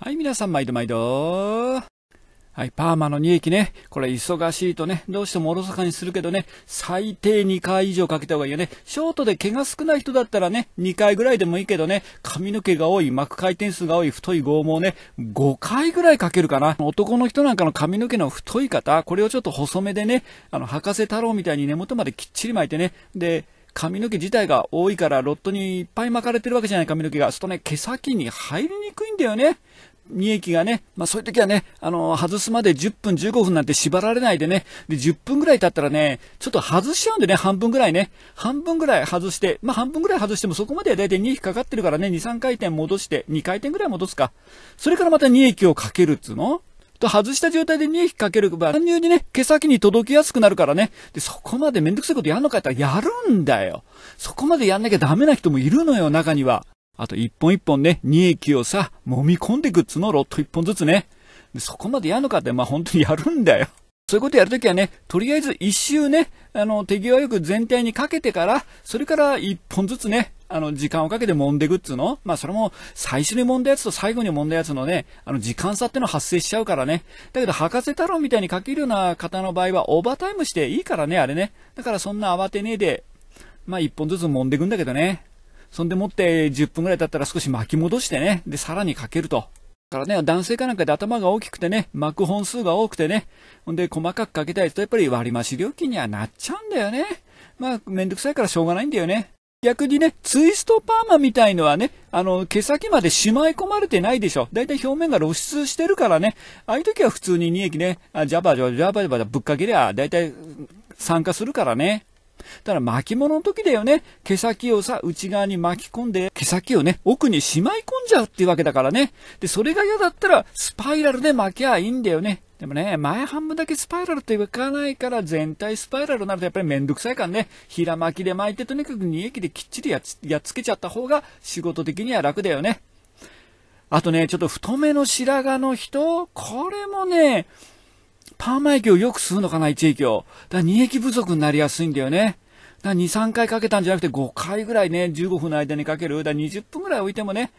はい、皆さん毎度毎度。はい、パーマの2液ね。これ忙しいとね、どうしてもおろそかにするけどね、最低2回以上かけた方がいいよね。ショートで毛が少ない人だったらね、2回ぐらいでもいいけどね、髪の毛が多い、膜回転数が多い、太い剛毛ね、5回ぐらいかけるかな。男の人なんかの髪の毛の太い方、これをちょっと細めでね、あの、博士太郎みたいに根元まできっちり巻いてね、で、髪の毛自体が多いからロットにいっぱい巻かれてるわけじゃない髪の毛が。するとね、毛先に入りにくいんだよね。利益がね、まあそういう時はね、あの、外すまで10分15分なんて縛られないでね、で、10分ぐらい経ったらね、ちょっと外しちゃうんでね、半分ぐらいね、半分ぐらい外して、まあ半分ぐらい外してもそこまでは大体2匹かかってるからね、2、3回転戻して、2回転ぐらい戻すか。それからまた利益をかけるっつうのと外した状態で2匹かける場合、単純にね、毛先に届きやすくなるからね。で、そこまでめんどくさいことやんのかやったらやるんだよ。そこまでやんなきゃダメな人もいるのよ、中には。あと一本一本ね、2液をさ、揉み込んでいくっつのロット一本ずつね。そこまでやるのかって、まあ本当にやるんだよ。そういうことやるときはね、とりあえず一周ね、あの、手際よく全体にかけてから、それから一本ずつね、あの、時間をかけて揉んでいくっつうのまあ、それも、最初に揉んだやつと最後に揉んだやつのね、あの、時間差っての発生しちゃうからね。だけど、博士太郎みたいにかけるような方の場合は、オーバータイムしていいからね、あれね。だから、そんな慌てねえで、まあ、一本ずつ揉んでいくんだけどね。そんでもって10分ぐらい経ったら少し巻き戻してね、で、さらにかけると。だからね、男性かなんかで頭が大きくてね、巻く本数が多くてね、ほんで細かくかけたいとやっぱり割増料金にはなっちゃうんだよね。まあ、めんどくさいからしょうがないんだよね。逆にね、ツイストパーマみたいのはね、あの、毛先までしまい込まれてないでしょ。だいたい表面が露出してるからね、ああいう時は普通に2液ね、あジャバジャバジャバジャバぶっかけりゃ、だいたい酸化するからね。ただ巻物の時だよね。毛先をさ、内側に巻き込んで、毛先をね、奥にしまい込んじゃうっていうわけだからね。で、それが嫌だったら、スパイラルで巻きゃいいんだよね。でもね、前半分だけスパイラルっていかないから、全体スパイラルになるとやっぱりめんどくさいからね、平巻きで巻いて、とにかく2液できっちりやっつけちゃった方が、仕事的には楽だよね。あとね、ちょっと太めの白髪の人、これもね、パーマ液をよく吸うのかな、1液を。だから2液不足になりやすいんだよね。だから2、3回かけたんじゃなくて5回ぐらいね、15分の間にかける。だから20分ぐらい置いてもね、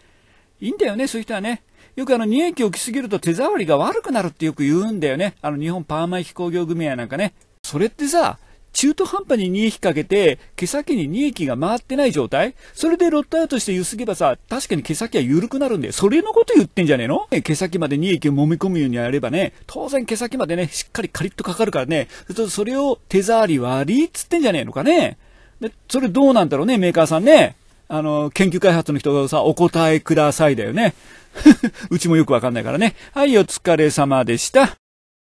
いいんだよね、そういう人はね。よくあの、二液をきすぎると手触りが悪くなるってよく言うんだよね。あの、日本パーマ液工業組合なんかね。それってさ、中途半端に利益かけて、毛先に利益が回ってない状態それでロットアウトしてゆすげばさ、確かに毛先は緩くなるんで、それのこと言ってんじゃねえの毛先まで利益を揉み込むようにやればね、当然毛先までね、しっかりカリッとかかるからね、それを手触り割りっつってんじゃねえのかねで、それどうなんだろうね、メーカーさんね。あの、研究開発の人がさ、お答えくださいだよね。うちもよくわかんないからね。はい、お疲れ様でした。